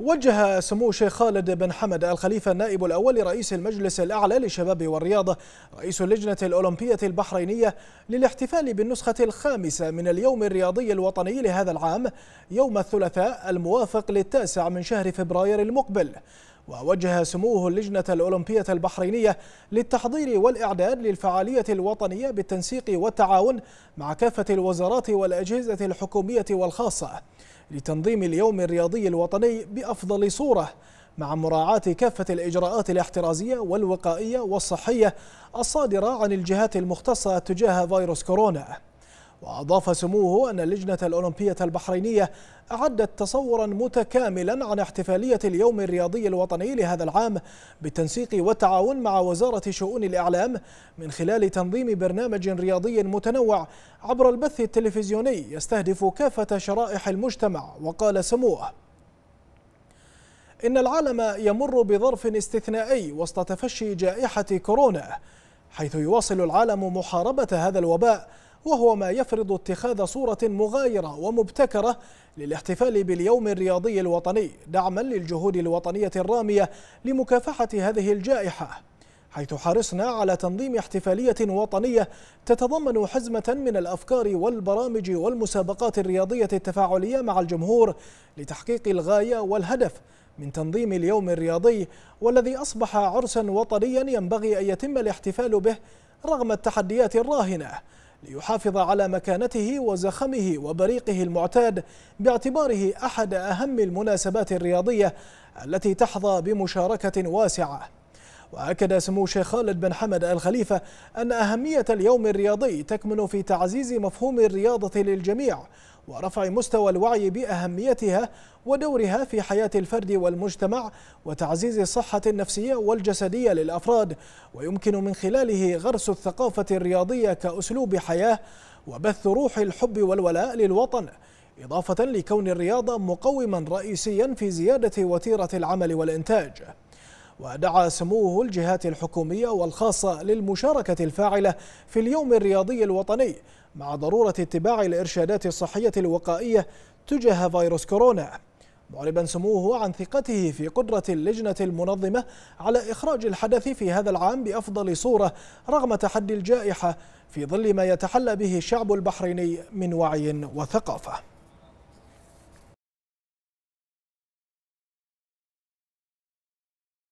وجه سمو الشيخ خالد بن حمد الخليفة النائب الأول لرئيس المجلس الأعلى للشباب والرياضة رئيس اللجنة الأولمبية البحرينية للاحتفال بالنسخة الخامسة من اليوم الرياضي الوطني لهذا العام يوم الثلاثاء الموافق للتاسع من شهر فبراير المقبل ووجه سموه اللجنة الأولمبية البحرينية للتحضير والإعداد للفعالية الوطنية بالتنسيق والتعاون مع كافة الوزارات والأجهزة الحكومية والخاصة لتنظيم اليوم الرياضي الوطني بأفضل صورة مع مراعاة كافة الإجراءات الاحترازية والوقائية والصحية الصادرة عن الجهات المختصة تجاه فيروس كورونا وأضاف سموه أن اللجنة الأولمبية البحرينية أعدت تصورا متكاملا عن احتفالية اليوم الرياضي الوطني لهذا العام بالتنسيق والتعاون مع وزارة شؤون الإعلام من خلال تنظيم برنامج رياضي متنوع عبر البث التلفزيوني يستهدف كافة شرائح المجتمع وقال سموه إن العالم يمر بظرف استثنائي وسط تفشي جائحة كورونا حيث يواصل العالم محاربة هذا الوباء وهو ما يفرض اتخاذ صورة مغايرة ومبتكرة للاحتفال باليوم الرياضي الوطني دعما للجهود الوطنية الرامية لمكافحة هذه الجائحة حيث حرصنا على تنظيم احتفالية وطنية تتضمن حزمة من الأفكار والبرامج والمسابقات الرياضية التفاعلية مع الجمهور لتحقيق الغاية والهدف من تنظيم اليوم الرياضي والذي أصبح عرسا وطنيا ينبغي أن يتم الاحتفال به رغم التحديات الراهنة ليحافظ على مكانته وزخمه وبريقه المعتاد باعتباره أحد أهم المناسبات الرياضية التي تحظى بمشاركة واسعة وأكد سمو الشيخ خالد بن حمد الخليفة أن أهمية اليوم الرياضي تكمن في تعزيز مفهوم الرياضة للجميع ورفع مستوى الوعي بأهميتها ودورها في حياة الفرد والمجتمع وتعزيز الصحة النفسية والجسدية للأفراد ويمكن من خلاله غرس الثقافة الرياضية كأسلوب حياة وبث روح الحب والولاء للوطن إضافة لكون الرياضة مقوما رئيسيا في زيادة وتيرة العمل والإنتاج ودعا سموه الجهات الحكومية والخاصة للمشاركة الفاعلة في اليوم الرياضي الوطني مع ضرورة اتباع الإرشادات الصحية الوقائية تجاه فيروس كورونا معربا سموه عن ثقته في قدرة اللجنة المنظمة على إخراج الحدث في هذا العام بأفضل صورة رغم تحدي الجائحة في ظل ما يتحلى به الشعب البحريني من وعي وثقافة